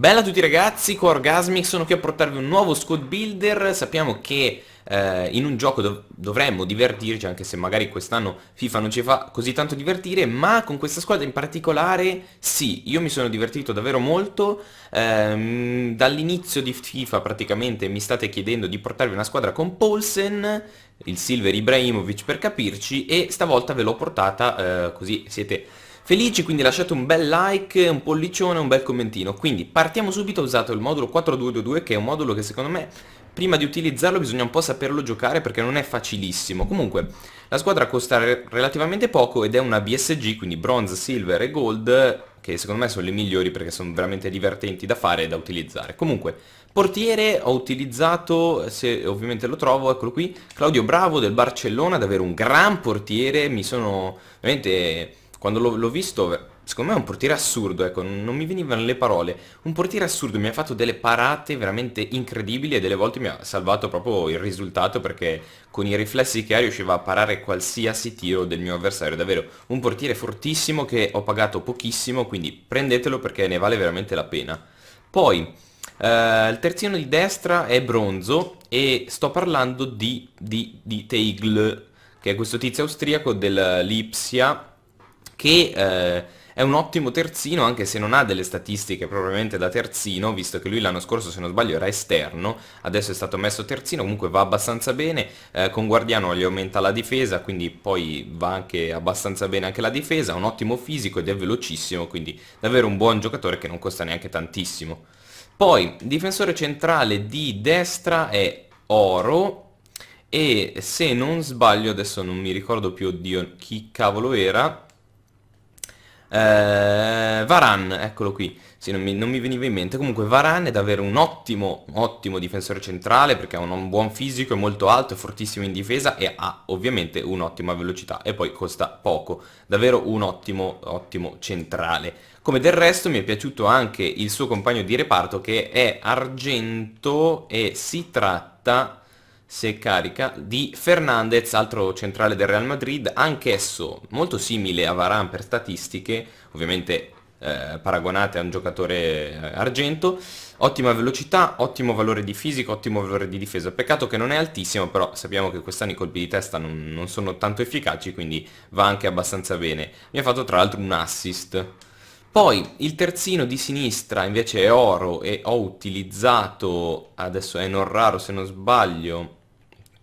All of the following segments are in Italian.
Bella a tutti ragazzi, qua Orgasmic, sono qui a portarvi un nuovo squad builder, sappiamo che eh, in un gioco dov dovremmo divertirci, anche se magari quest'anno FIFA non ci fa così tanto divertire, ma con questa squadra in particolare sì, io mi sono divertito davvero molto, ehm, dall'inizio di FIFA praticamente mi state chiedendo di portarvi una squadra con Paulsen, il Silver Ibrahimovic per capirci, e stavolta ve l'ho portata eh, così siete felici, quindi lasciate un bel like, un pollicione, un bel commentino. Quindi partiamo subito, ho usato il modulo 4222 che è un modulo che secondo me prima di utilizzarlo bisogna un po' saperlo giocare perché non è facilissimo. Comunque la squadra costa relativamente poco ed è una BSG, quindi bronze, silver e gold, che secondo me sono le migliori perché sono veramente divertenti da fare e da utilizzare. Comunque, portiere ho utilizzato, se ovviamente lo trovo, eccolo qui, Claudio Bravo del Barcellona, davvero un gran portiere, mi sono veramente quando l'ho, visto eh, secondo me è un portiere assurdo, ecco, non mi venivano le parole. Un portiere assurdo mi ha fatto delle parate veramente incredibili e delle volte mi ha salvato proprio il risultato perché con i riflessi che ha riusciva a parare qualsiasi tiro del mio avversario. Davvero un portiere fortissimo che ho pagato pochissimo, quindi prendetelo perché ne vale veramente la pena. Poi, eh, il terzino di destra è bronzo e sto parlando di, di, di Teigl, che è questo tizio austriaco dell'Ipsia che eh, è un ottimo terzino anche se non ha delle statistiche probabilmente da terzino, visto che lui l'anno scorso se non sbaglio era esterno, adesso è stato messo terzino, comunque va abbastanza bene, eh, con Guardiano gli aumenta la difesa, quindi poi va anche abbastanza bene anche la difesa, ha un ottimo fisico ed è velocissimo, quindi davvero un buon giocatore che non costa neanche tantissimo. Poi, difensore centrale di destra è Oro, e se non sbaglio, adesso non mi ricordo più, oddio, chi cavolo era, eh, Varan, eccolo qui, sì, non mi, non mi, veniva in mente, comunque Varan è davvero un ottimo, ottimo difensore centrale perché ha un, un, buon fisico, è molto alto, è fortissimo in difesa e ha ovviamente un'ottima velocità e poi costa poco, davvero un ottimo, ottimo centrale. Come del resto mi è piaciuto anche il suo compagno di reparto che è argento e si tratta se carica, di Fernandez, altro centrale del Real Madrid, anch'esso molto simile a Varan per statistiche, ovviamente eh, paragonate a un giocatore eh, argento, ottima velocità, ottimo valore di fisico, ottimo valore di difesa, peccato che non è altissimo, però sappiamo che quest'anno i colpi di testa non, non sono tanto efficaci, quindi va anche abbastanza bene. Mi ha fatto tra l'altro un assist. Poi il terzino di sinistra invece è oro e ho utilizzato, adesso è non raro se non sbaglio,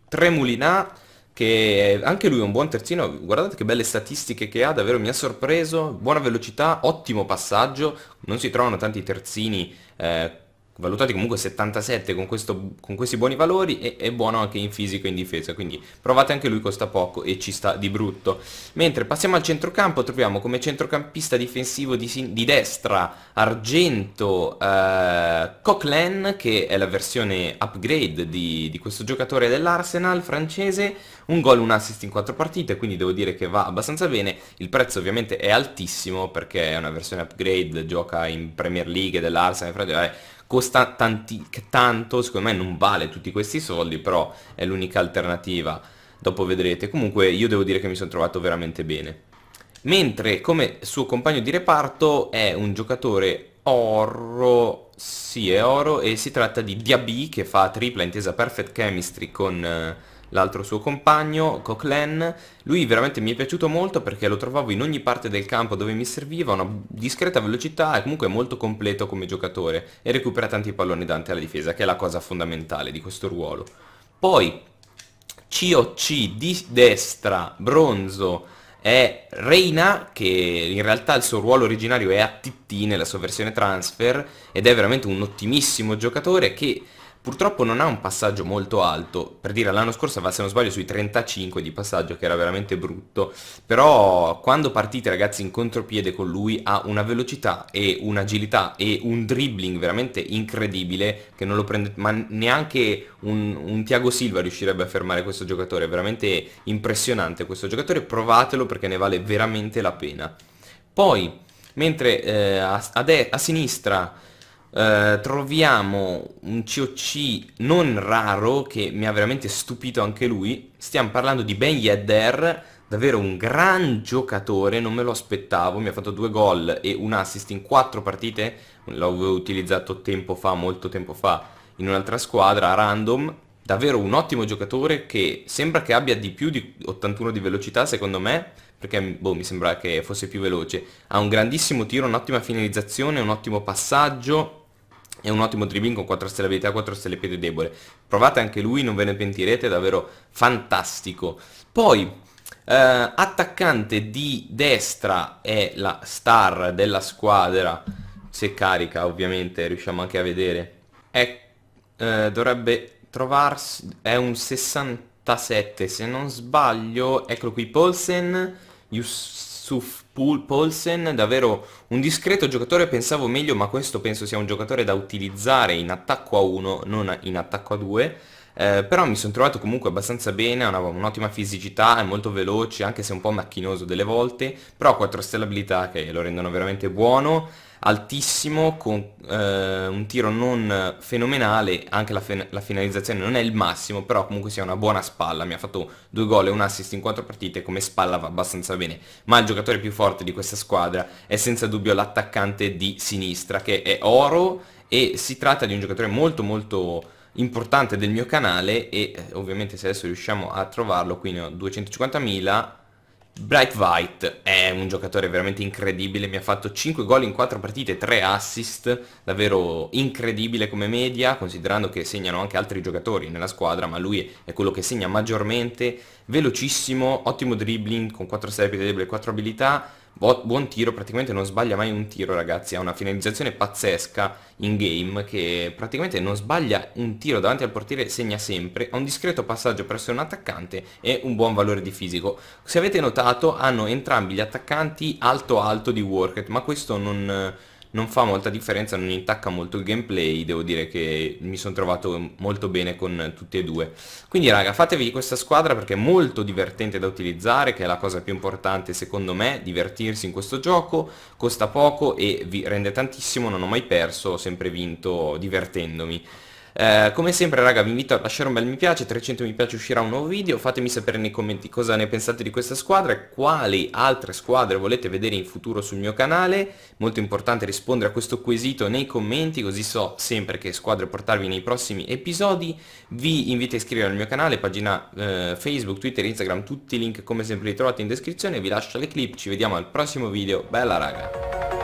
Tremulinà che anche lui è un buon terzino, guardate che belle statistiche che ha, davvero mi ha sorpreso, buona velocità, ottimo passaggio, non si trovano tanti terzini eh, valutati comunque 77 con, questo, con questi buoni valori e è buono anche in fisico e in difesa, quindi provate anche lui costa poco e ci sta di brutto. Mentre passiamo al centrocampo, troviamo come centrocampista difensivo di, di destra Argento eh, Coquelin, che è la versione upgrade di, di questo giocatore dell'Arsenal francese, un gol, un assist in 4 partite, quindi devo dire che va abbastanza bene, il prezzo ovviamente è altissimo perché è una versione upgrade, gioca in Premier League dell'Arsenal, eh, costa tanti, tanto, secondo me non vale tutti questi soldi, però è l'unica alternativa, dopo vedrete. Comunque io devo dire che mi sono trovato veramente bene. Mentre come suo compagno di reparto è un giocatore oro, sì è oro, e si tratta di Diaby che fa tripla intesa perfect chemistry con... Eh, l'altro suo compagno, Coquelin. Lui veramente mi è piaciuto molto perché lo trovavo in ogni parte del campo dove mi serviva, una discreta velocità e comunque molto completo come giocatore e recupera tanti palloni davanti alla difesa, che è la cosa fondamentale di questo ruolo. Poi COC di destra, bronzo, è Reina, che in realtà il suo ruolo originario è a TT nella sua versione transfer ed è veramente un ottimissimo giocatore che Purtroppo non ha un passaggio molto alto, per dire l'anno scorso va se non sbaglio sui 35 di passaggio che era veramente brutto, però quando partite ragazzi in contropiede con lui ha una velocità e un'agilità e un dribbling veramente incredibile che non lo prende, ma neanche un, un Tiago Silva riuscirebbe a fermare questo giocatore, è veramente impressionante questo giocatore, provatelo perché ne vale veramente la pena. Poi, mentre eh, a, a, a sinistra eh, troviamo un COC non raro che mi ha veramente stupito anche lui. Stiamo parlando di Ben Yedder, davvero un gran giocatore, non me lo aspettavo, mi ha fatto due gol e un assist in quattro partite, l'avevo utilizzato tempo fa, molto tempo fa, in un'altra squadra, a random. Davvero un ottimo giocatore che sembra che abbia di più di 81 di velocità secondo me, perché boh, mi sembra che fosse più veloce. Ha un grandissimo tiro, un'ottima finalizzazione, un ottimo passaggio, è un ottimo dribbling con 4 stelle abilità, 4 stelle piede debole. Provate anche lui, non ve ne pentirete, è davvero fantastico. Poi, eh, attaccante di destra è la star della squadra, se carica ovviamente, riusciamo anche a vedere. È, eh, dovrebbe trovarsi, è un 67 se non sbaglio, eccolo qui Polsen, Yusuf Paulsen, davvero un discreto giocatore, pensavo meglio, ma questo penso sia un giocatore da utilizzare in attacco a 1, non in attacco a 2. Eh, però mi sono trovato comunque abbastanza bene, ha un'ottima fisicità, è molto veloce, anche se un po' macchinoso delle volte, però ha 4 stelle abilità che lo rendono veramente buono, altissimo, con eh, un tiro non fenomenale, anche la, la, finalizzazione non è il massimo, però comunque sia una buona spalla, mi ha fatto due gol e un assist in 4 partite, come spalla va abbastanza bene, ma il giocatore più forte di questa squadra è senza dubbio l'attaccante di sinistra, che è Oro, e si tratta di un giocatore molto molto importante del mio canale e eh, ovviamente se adesso riusciamo a trovarlo, qui ne ho 250.000, Bright White è un giocatore veramente incredibile, mi ha fatto 5 gol in 4 partite, 3 assist, davvero incredibile come media, considerando che segnano anche altri giocatori nella squadra, ma lui è quello che segna maggiormente, velocissimo, ottimo dribbling con 4 serie di e 4 abilità, buon tiro, praticamente non sbaglia mai un tiro ragazzi, ha una finalizzazione pazzesca in game che praticamente non sbaglia un tiro davanti al portiere, segna sempre, ha un discreto passaggio presso un attaccante e un buon valore di fisico. Se avete notato hanno entrambi gli attaccanti alto alto di worket, ma questo non non fa molta differenza, non intacca molto il gameplay, devo dire che mi sono trovato molto bene con tutti e due. Quindi raga, fatevi questa squadra perché è molto divertente da utilizzare, che è la cosa più importante secondo me, divertirsi in questo gioco, costa poco e vi rende tantissimo, non ho mai perso, ho sempre vinto divertendomi. Eh, come sempre raga vi invito a lasciare un bel mi piace, 300 mi piace uscirà un nuovo video, fatemi sapere nei commenti cosa ne pensate di questa squadra e quali altre squadre volete vedere in futuro sul mio canale, molto importante rispondere a questo quesito nei commenti così so sempre che squadre portarvi nei prossimi episodi, vi invito a iscrivervi al mio canale, pagina eh, Facebook, Twitter, Instagram, tutti i link come sempre li trovate in descrizione, vi lascio le clip, ci vediamo al prossimo video, bella raga!